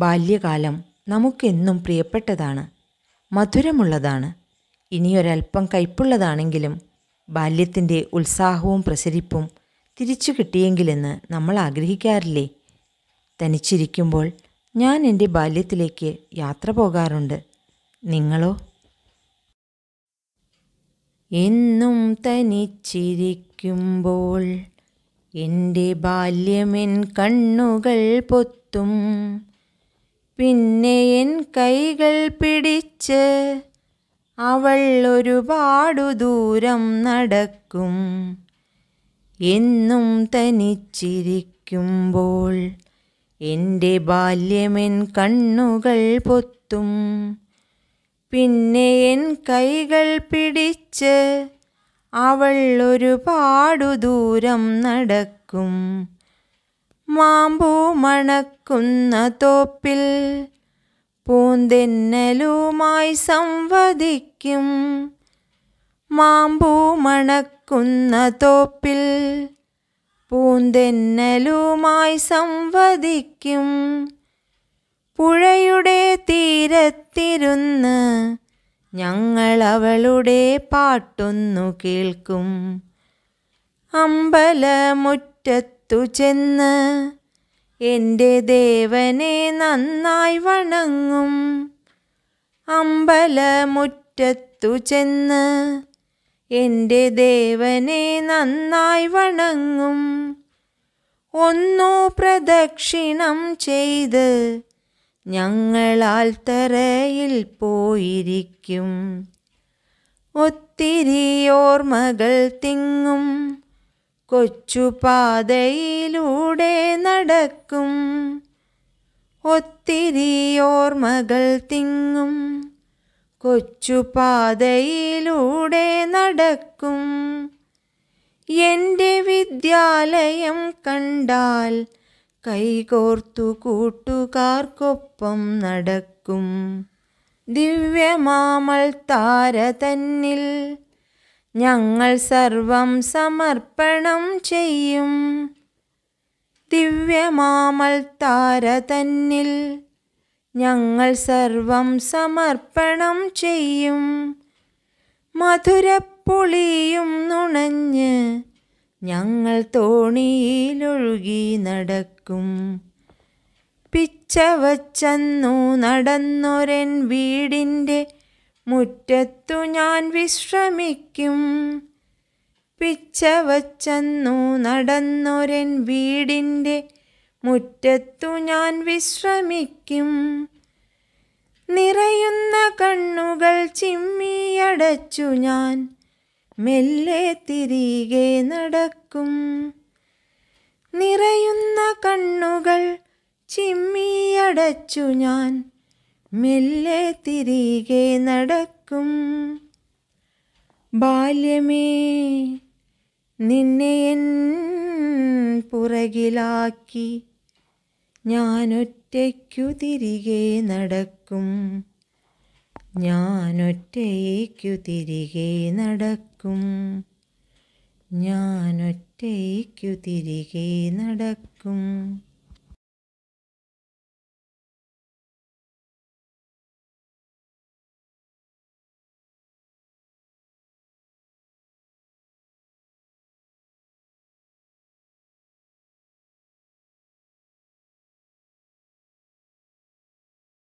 ബാല്യകാലം നമുക്കെന്നും പ്രിയപ്പെട്ടതാണ് മധുരമുള്ളതാണ് ഇനിയൊരൽപ്പം കയ്പുള്ളതാണെങ്കിലും ബാല്യത്തിൻ്റെ ഉത്സാഹവും പ്രസരിപ്പും തിരിച്ചു കിട്ടിയെങ്കിലെന്ന് നമ്മൾ ആഗ്രഹിക്കാറില്ലേ തനിച്ചിരിക്കുമ്പോൾ ഞാൻ എൻ്റെ ബാല്യത്തിലേക്ക് യാത്ര പോകാറുണ്ട് നിങ്ങളോ എന്നും തനിച്ചിരിക്കുമ്പോൾ എൻ്റെ ബാല്യമെൻ കണ്ണുകൾ പൊത്തും പിന്നെ എൻ കൈകൾ പിടിച്ച് അവൾ ഒരുപാടു ദൂരം നടക്കും എന്നും തനിച്ചിരിക്കുമ്പോൾ എൻ്റെ ബാല്യമെൻ കണ്ണുകൾ പൊത്തും പിന്നെ എൻ കൈകൾ പിടിച്ച് അവൾ ഒരുപാടു ദൂരം നടക്കും മാമ്പൂ മണക്കുന്ന തോപ്പിൽ പൂന്തെന്നലുമായി സംവദിക്കും മാമ്പൂ മണക്കുന്ന തോപ്പിൽ പൂന്തെന്നലുമായി സംവദിക്കും പുഴയുടെ തീരത്തിരുന്ന് ഞങ്ങൾ അവളുടെ പാട്ടൊന്നു കേൾക്കും അമ്പലമുറ്റത്ത് അടുത്തു ചെന്ന് എൻ്റെ ദേവനെ നന്നായി വണങ്ങും അമ്പലമുറ്റത്തു ചെന്ന് എൻ്റെ ദേവനെ നന്നായി വണങ്ങും ഒന്നു പ്രദക്ഷിണം ചെയ്ത് ഞങ്ങളാൽ തറയിൽ പോയിരിക്കും ഒത്തിരി ഓർമ്മകൾ തിങ്ങും കൊച്ചുപാതയിലൂടെ നടക്കും ഒത്തിരി ഓർമ്മകൾ തിങ്ങും കൊച്ചുപാതയിലൂടെ നടക്കും എൻ്റെ വിദ്യാലയം കണ്ടാൽ കൈകോർത്തു കൂട്ടുകാർക്കൊപ്പം നടക്കും ദിവ്യമാമൾ താര തന്നിൽ ഞങ്ങൾ സർവം സമർപ്പണം ചെയ്യും ദിവ്യമാമൽ താര തന്നിൽ ഞങ്ങൾ സർവം സമർപ്പണം ചെയ്യും മധുരപ്പുളിയും നുണഞ്ഞ് ഞങ്ങൾ തോണിയിലൊഴുകി നടക്കും പിച്ചവച്ചെന്നു നടന്നൊരൻ വീടിൻ്റെ മുറ്റത്തു ഞാൻ വിശ്രമിക്കും പിച്ചവച്ചെന്നു നടന്നൊരൻ വീടിൻ്റെ മുറ്റത്തു ഞാൻ വിശ്രമിക്കും നിറയുന്ന കണ്ണുകൾ ചിമ്മിയടച്ചു ഞാൻ മെല്ലെ തിരികെ നടക്കും നിറയുന്ന കണ്ണുകൾ ചിമ്മിയടച്ചു ഞാൻ മെല്ലെ തിരികെ നടക്കും ബാല്യമേ നിന്നെ എൻ പുറകിലാക്കി ഞാനൊറ്റയ്ക്കു തിരികെ നടക്കും ഞാനൊറ്റയ്ക്കു തിരികെ നടക്കും ഞാനൊറ്റയ്ക്കു തിരികെ നടക്കും